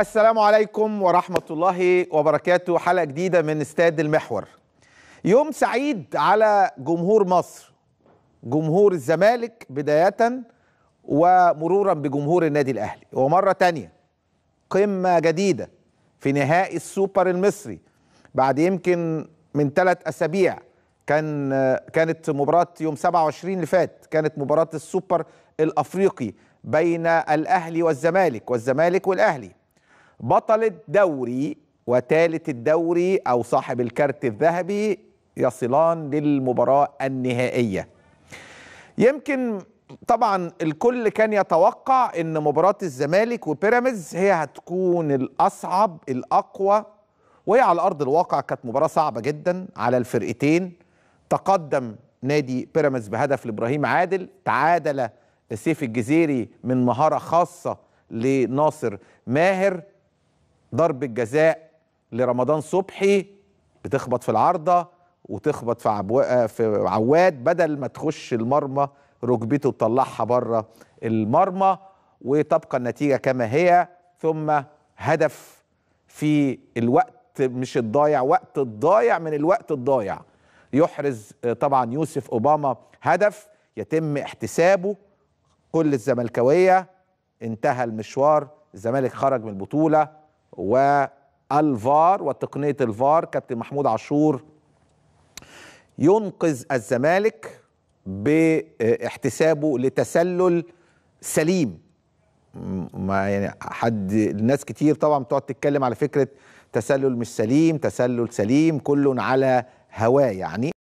السلام عليكم ورحمة الله وبركاته حلقة جديدة من استاد المحور يوم سعيد على جمهور مصر جمهور الزمالك بداية ومرورا بجمهور النادي الأهلي ومرة تانية قمة جديدة في نهائي السوبر المصري بعد يمكن من ثلاث أسابيع كان كانت مباراة يوم 27 اللي فات كانت مباراة السوبر الأفريقي بين الأهلي والزمالك والزمالك والأهلي بطل الدوري وثالث الدوري أو صاحب الكارت الذهبي يصلان للمباراة النهائية يمكن طبعا الكل كان يتوقع ان مباراة الزمالك وبيراميدز هي هتكون الاصعب الاقوى وهي على ارض الواقع كانت مباراة صعبة جدا على الفرقتين تقدم نادي بيراميدز بهدف لابراهيم عادل تعادل سيف الجزيري من مهارة خاصة لناصر ماهر ضربة جزاء لرمضان صبحي بتخبط في العارضة وتخبط في, عبو... في عواد بدل ما تخش المرمى ركبته تطلعها بره المرمى وتبقى النتيجة كما هي ثم هدف في الوقت مش الضايع وقت الضايع من الوقت الضايع يحرز آه، طبعا يوسف أوباما هدف يتم احتسابه كل الزملكاوية انتهى المشوار الزمالك خرج من البطولة والفار وتقنيه الفار كابتن محمود عاشور ينقذ الزمالك باحتسابه لتسلل سليم ما يعني حد ناس كتير طبعا بتقعد تتكلم على فكره تسلل مش سليم تسلل سليم كل على هواه يعني